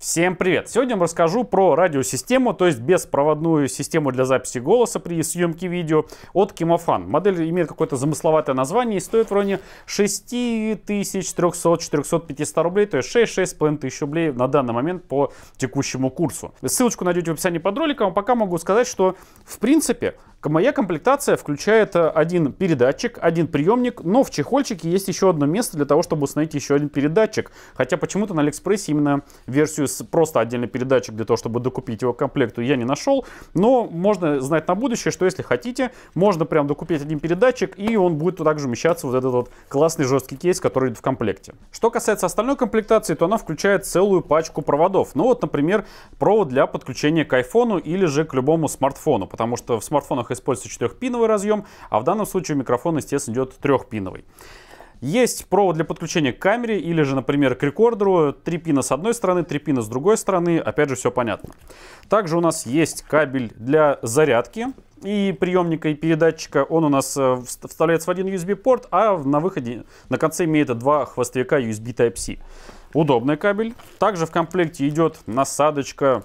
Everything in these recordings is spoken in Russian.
Всем привет! Сегодня я вам расскажу про радиосистему, то есть беспроводную систему для записи голоса при съемке видео от Kimofan. Модель имеет какое-то замысловатое название и стоит в районе 6300, 400, 500 рублей, то есть 6-6,5 тысяч рублей на данный момент по текущему курсу. Ссылочку найдете в описании под роликом, а пока могу сказать, что в принципе Моя комплектация включает э, один передатчик, один приемник, но в чехольчике есть еще одно место для того, чтобы установить еще один передатчик. Хотя почему-то на Алиэкспрессе именно версию с просто отдельный передатчик для того, чтобы докупить его к комплекту я не нашел. Но можно знать на будущее, что если хотите, можно прям докупить один передатчик, и он будет также вмещаться вот этот вот классный жесткий кейс, который идет в комплекте. Что касается остальной комплектации, то она включает целую пачку проводов. Ну вот, например, провод для подключения к айфону или же к любому смартфону, потому что в смартфонах микрофонах используется четырехпиновый разъем, а в данном случае микрофон, естественно, идет трехпиновый. Есть провод для подключения к камере или же, например, к рекордеру. Три пина с одной стороны, три пина с другой стороны. Опять же, все понятно. Также у нас есть кабель для зарядки и приемника, и передатчика. Он у нас э, вставляется в один USB-порт, а на выходе на конце имеет два хвостовика USB Type-C. Удобный кабель. Также в комплекте идет насадочка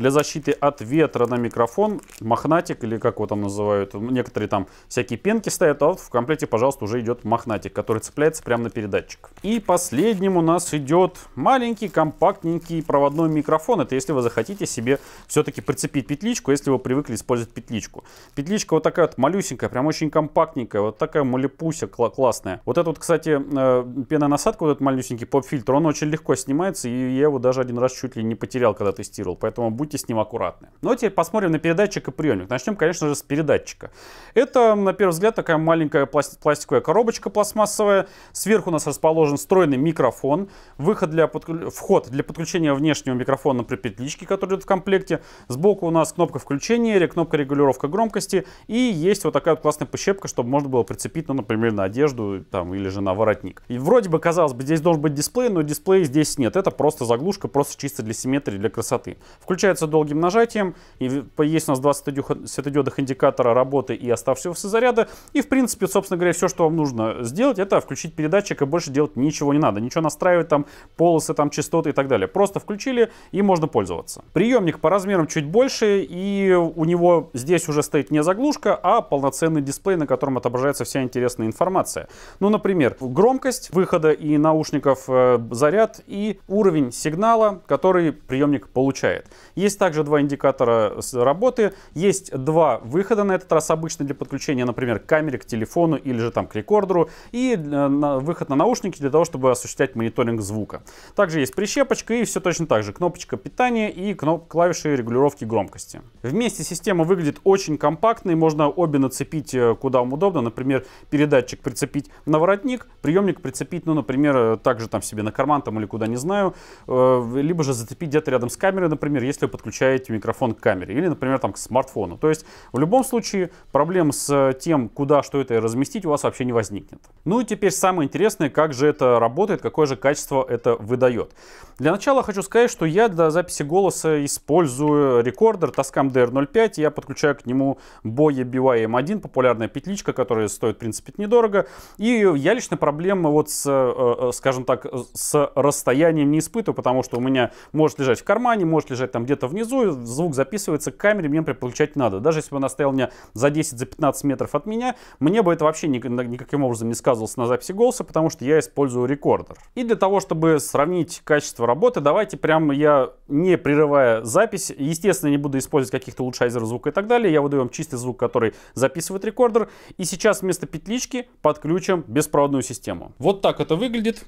для защиты от ветра на микрофон, мохнатик или как его там называют, некоторые там всякие пенки стоят, а вот в комплекте, пожалуйста, уже идет мохнатик, который цепляется прямо на передатчик. И последним у нас идет маленький, компактненький проводной микрофон. Это если вы захотите себе все-таки прицепить петличку, если вы привыкли использовать петличку. Петличка вот такая вот малюсенькая, прям очень компактненькая, вот такая малепуся кл классная. Вот этот кстати, э, насадка, вот этот малюсенький поп-фильтр, он очень легко снимается, и я его даже один раз чуть ли не потерял, когда тестировал. Поэтому будь будьте с ним аккуратны. Ну а теперь посмотрим на передатчик и приемник. Начнем, конечно же, с передатчика. Это, на первый взгляд, такая маленькая пласт пластиковая коробочка пластмассовая. Сверху у нас расположен встроенный микрофон, выход для подклю... вход для подключения внешнего микрофона при петличке, который идет в комплекте. Сбоку у нас кнопка включения, или кнопка регулировка громкости и есть вот такая вот классная пощепка, чтобы можно было прицепить, ну, например, на одежду там, или же на воротник. И вроде бы, казалось бы, здесь должен быть дисплей, но дисплея здесь нет. Это просто заглушка, просто чисто для симметрии, для красоты. Включая Получается долгим нажатием. И есть у нас два светодиодных индикатора работы и оставшегося заряда. И, в принципе, собственно говоря, все, что вам нужно сделать, это включить передатчик и больше делать ничего не надо. Ничего настраивать, там, полосы, там, частоты и так далее. Просто включили и можно пользоваться. Приемник по размерам чуть больше, и у него здесь уже стоит не заглушка, а полноценный дисплей, на котором отображается вся интересная информация. Ну, например, громкость выхода и наушников, э, заряд и уровень сигнала, который приемник получает. Есть также два индикатора работы. Есть два выхода на этот раз обычно для подключения, например, к камере, к телефону или же там к рекордеру. И э, выход на наушники для того, чтобы осуществлять мониторинг звука. Также есть прищепочка и все точно так же. Кнопочка питания и кноп клавиши регулировки громкости. Вместе система выглядит очень компактной. Можно обе нацепить э, куда вам удобно. Например, передатчик прицепить на воротник, приемник прицепить, ну, например, э, также там себе на карман там или куда, не знаю. Либо же зацепить где-то рядом с камерой, например, если подключаете микрофон к камере или, например, там, к смартфону. То есть в любом случае проблем с тем, куда что это разместить, у вас вообще не возникнет. Ну и теперь самое интересное, как же это работает, какое же качество это выдает. Для начала хочу сказать, что я для записи голоса использую рекордер Tascam DR05, я подключаю к нему Boya BYM1, популярная петличка, которая стоит, в принципе, недорого, и я лично проблемы вот с, э, э, скажем так, с расстоянием не испытываю, потому что у меня может лежать в кармане, может лежать там где-то где-то внизу, звук записывается к камере, мне приключать не надо. Даже если бы она стояла у меня за 10-15 за метров от меня, мне бы это вообще никаким образом не сказывалось на записи голоса, потому что я использую рекордер. И для того, чтобы сравнить качество работы, давайте прямо я, не прерывая запись, естественно, не буду использовать каких-то улучшайзеров звука и так далее, я выдаю вам чистый звук, который записывает рекордер. И сейчас вместо петлички подключим беспроводную систему. Вот так это выглядит.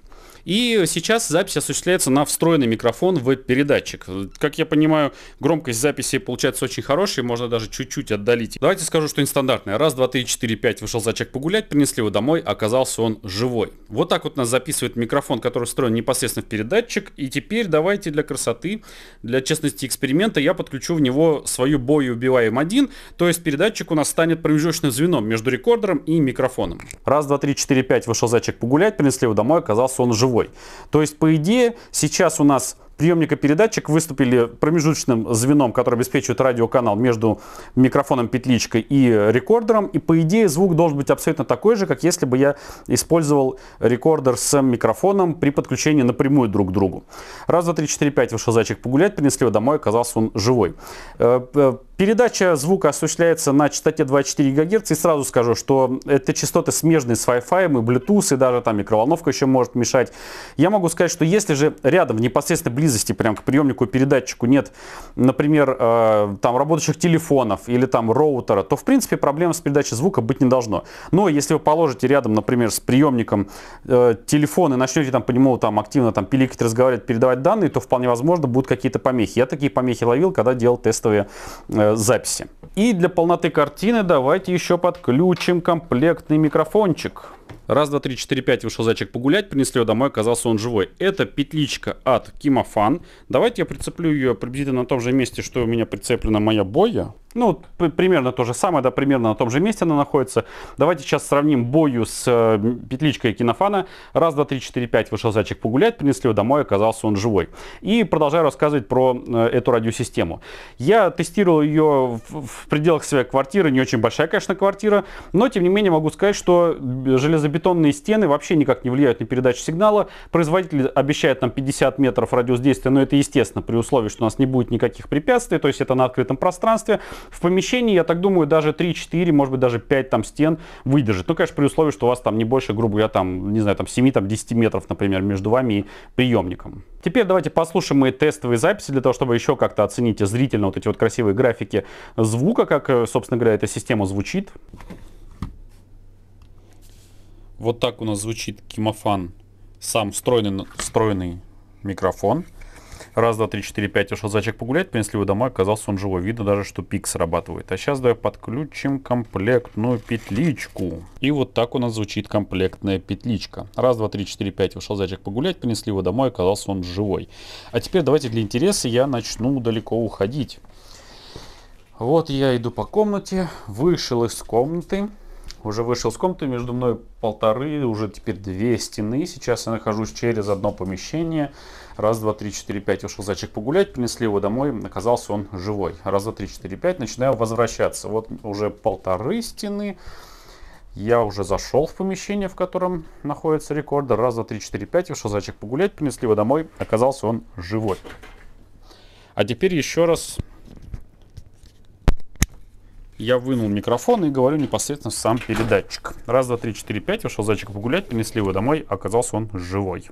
И сейчас запись осуществляется на встроенный микрофон в передатчик. Как я понимаю, понимаю, громкость записи получается очень хорошая, можно даже чуть-чуть отдалить. Давайте скажу, что нестандартная. Раз, два, три, четыре, пять. Вышел зачек погулять, принесли его домой, оказался он живой. Вот так вот нас записывает микрофон, который встроен непосредственно в передатчик. И теперь давайте для красоты, для честности эксперимента, я подключу в него свою бою убиваем один. То есть передатчик у нас станет промежуточным звеном между рекордером и микрофоном. Раз, два, три, четыре, пять. Вышел зайчик погулять, принесли его домой, оказался он живой. То есть, по идее, сейчас у нас приемника-передатчик выступили промежуточным звеном, который обеспечивает радиоканал между микрофоном петличкой и рекордером. И по идее звук должен быть абсолютно такой же, как если бы я использовал рекордер с микрофоном при подключении напрямую друг к другу. Раз, два, три, четыре, пять вышел зайчик погулять, принесли его домой, оказался он живой. Э, э, Передача звука осуществляется на частоте 24 ГГц. И сразу скажу, что это частоты смежные с Wi-Fi, и Bluetooth, и даже там микроволновка еще может мешать. Я могу сказать, что если же рядом, в непосредственной близости прям к приемнику передатчику нет, например, э, там работающих телефонов или там роутера, то в принципе проблем с передачей звука быть не должно. Но если вы положите рядом, например, с приемником э, телефон и начнете там по нему там активно там пиликать, разговаривать, передавать данные, то вполне возможно будут какие-то помехи. Я такие помехи ловил, когда делал тестовые э, записи. И для полноты картины давайте еще подключим комплектный микрофончик. Раз, два, три, четыре, пять вышел зайчик погулять, принесли его домой, оказался он живой. Это петличка от Кимофан. Давайте я прицеплю ее приблизительно на том же месте, что у меня прицеплена моя боя. Ну, примерно то же самое, да, примерно на том же месте она находится. Давайте сейчас сравним бою с э, петличкой кинофана. Раз, два, три, четыре, пять вышел зайчик погулять, принесли его домой, оказался он живой. И продолжаю рассказывать про э, эту радиосистему. Я тестировал ее в, в пределах своей квартиры, не очень большая, конечно, квартира, но тем не менее могу сказать, что э, железобетонная железобетонные стены вообще никак не влияют на передачу сигнала. Производитель обещает нам 50 метров радиус действия, но это естественно при условии, что у нас не будет никаких препятствий, то есть это на открытом пространстве. В помещении, я так думаю, даже 3-4, может быть даже 5 там стен выдержит. Ну, конечно, при условии, что у вас там не больше, грубо говоря, там, не знаю, там 7-10 метров, например, между вами и приемником. Теперь давайте послушаем мои тестовые записи для того, чтобы еще как-то оценить зрительно вот эти вот красивые графики звука, как, э, собственно говоря, эта система звучит. Вот так у нас звучит кимофан. Сам встроенный, встроенный микрофон. Раз, два, три, четыре, пять. Ушел зайчик погулять, принесли его домой, оказался он живой. Видно даже, что пик срабатывает. А сейчас давай подключим комплектную петличку. И вот так у нас звучит комплектная петличка. Раз, два, три, четыре, пять. Ушел зайчик погулять, принесли его домой, оказался он живой. А теперь давайте для интереса я начну далеко уходить. Вот я иду по комнате, вышел из комнаты. Уже вышел с комнаты, между мной полторы, уже теперь две стены. Сейчас я нахожусь через одно помещение. Раз, два, три, четыре, пять. Ушел зайчик погулять, принесли его домой, оказался он живой. Раз, два, три, четыре, пять. Начинаю возвращаться. Вот уже полторы стены. Я уже зашел в помещение, в котором находится рекордер. Раз, два, три, четыре, пять. Ушел зайчик погулять, принесли его домой. Оказался он живой. А теперь еще раз я вынул микрофон и говорю непосредственно сам передатчик. Раз, два, три, четыре, пять. Вышел зайчик погулять, принесли его домой, оказался он живой.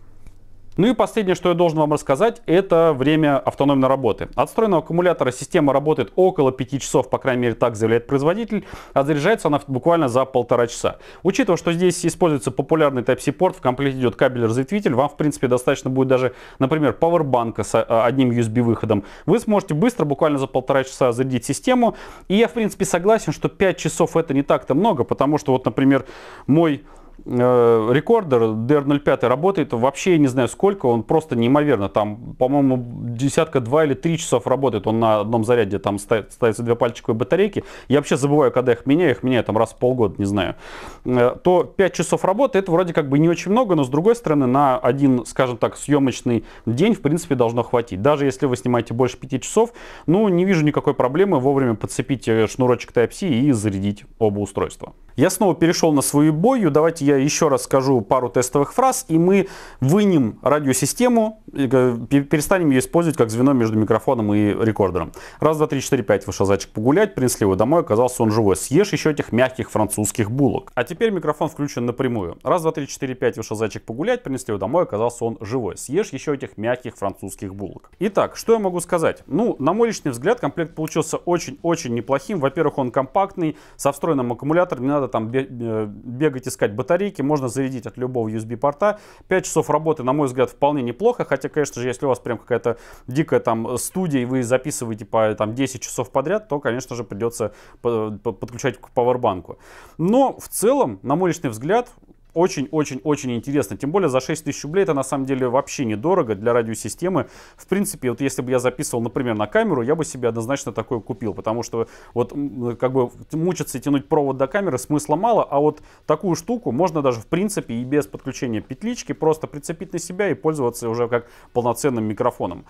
Ну и последнее, что я должен вам рассказать, это время автономной работы. От встроенного аккумулятора система работает около 5 часов, по крайней мере так заявляет производитель, а заряжается она буквально за полтора часа. Учитывая, что здесь используется популярный Type-C порт, в комплекте идет кабель-разветвитель, вам в принципе достаточно будет даже, например, пауэрбанка с а, одним USB выходом. Вы сможете быстро, буквально за полтора часа зарядить систему. И я в принципе согласен, что 5 часов это не так-то много, потому что вот, например, мой Э, рекордер DR05 работает вообще, я не знаю сколько, он просто неимоверно. Там, по-моему, десятка два или три часов работает. Он на одном заряде, там ставится, ставится две пальчиковые батарейки. Я вообще забываю, когда их меняю, их меняю там раз в полгода, не знаю. Э, то 5 часов работы, это вроде как бы не очень много, но с другой стороны, на один, скажем так, съемочный день, в принципе, должно хватить. Даже если вы снимаете больше 5 часов, ну, не вижу никакой проблемы вовремя подцепить э, шнурочек Type-C и зарядить оба устройства. Я снова перешел на свою бою. Давайте я еще раз скажу пару тестовых фраз, и мы вынем радиосистему, э, перестанем ее использовать как звено между микрофоном и рекордером. Раз, два, три, четыре, пять вышел зайчик погулять, принесли его домой, оказался он живой. Съешь еще этих мягких французских булок. А теперь микрофон включен напрямую. Раз, два, три, четыре, пять вышел зайчик погулять, принесли его домой, оказался он живой. Съешь еще этих мягких французских булок. Итак, что я могу сказать? Ну, на мой личный взгляд, комплект получился очень-очень неплохим. Во-первых, он компактный, со встроенным аккумулятором, не надо там э, бегать искать батарею батарейки, можно зарядить от любого USB-порта. 5 часов работы, на мой взгляд, вполне неплохо, хотя, конечно же, если у вас прям какая-то дикая там студия, и вы записываете по там 10 часов подряд, то, конечно же, придется подключать к пауэрбанку. Но в целом, на мой личный взгляд, очень-очень-очень интересно. Тем более за 6 тысяч рублей это на самом деле вообще недорого для радиосистемы. В принципе, вот если бы я записывал, например, на камеру, я бы себе однозначно такое купил. Потому что вот э, как бы мучиться тянуть провод до камеры смысла мало. А вот такую штуку можно даже в принципе и без подключения петлички просто прицепить на себя и пользоваться уже как полноценным микрофоном.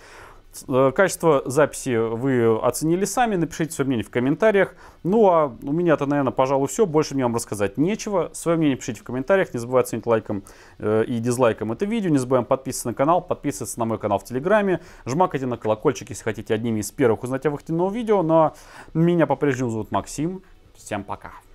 Э, качество записи вы оценили сами, напишите свое мнение в комментариях. Ну а у меня это наверное, пожалуй, все. Больше мне вам рассказать нечего. Свое мнение пишите в комментариях. Не забывайте оценить лайком э, и дизлайком это видео. Не забываем подписываться на канал, подписываться на мой канал в Телеграме. Жмакайте на колокольчик, если хотите одними из первых узнать о выходе нового видео. Но ну, а меня по-прежнему зовут Максим. Всем пока.